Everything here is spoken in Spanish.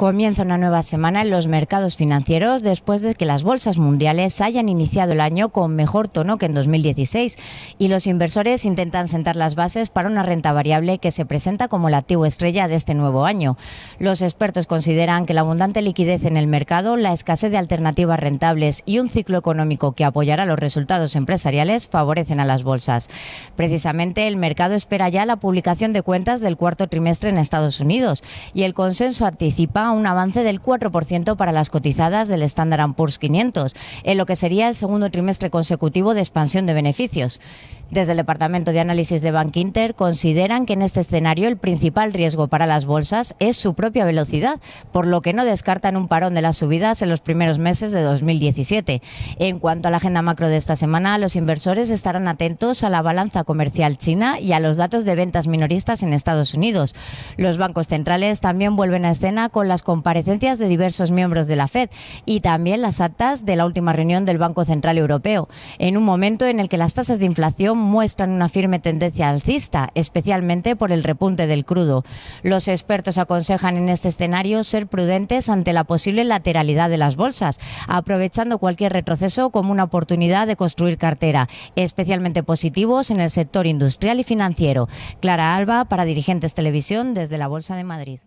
Comienza una nueva semana en los mercados financieros después de que las bolsas mundiales hayan iniciado el año con mejor tono que en 2016 y los inversores intentan sentar las bases para una renta variable que se presenta como la activa estrella de este nuevo año. Los expertos consideran que la abundante liquidez en el mercado, la escasez de alternativas rentables y un ciclo económico que apoyará los resultados empresariales favorecen a las bolsas. Precisamente el mercado espera ya la publicación de cuentas del cuarto trimestre en Estados Unidos y el consenso anticipa un avance del 4% para las cotizadas del Standard Poor's 500, en lo que sería el segundo trimestre consecutivo de expansión de beneficios. Desde el Departamento de Análisis de Bank Inter consideran que en este escenario el principal riesgo para las bolsas es su propia velocidad, por lo que no descartan un parón de las subidas en los primeros meses de 2017. En cuanto a la agenda macro de esta semana, los inversores estarán atentos a la balanza comercial china y a los datos de ventas minoristas en Estados Unidos. Los bancos centrales también vuelven a escena con las comparecencias de diversos miembros de la FED y también las actas de la última reunión del Banco Central Europeo, en un momento en el que las tasas de inflación muestran una firme tendencia alcista, especialmente por el repunte del crudo. Los expertos aconsejan en este escenario ser prudentes ante la posible lateralidad de las bolsas, aprovechando cualquier retroceso como una oportunidad de construir cartera, especialmente positivos en el sector industrial y financiero. Clara Alba para Dirigentes Televisión desde la Bolsa de Madrid.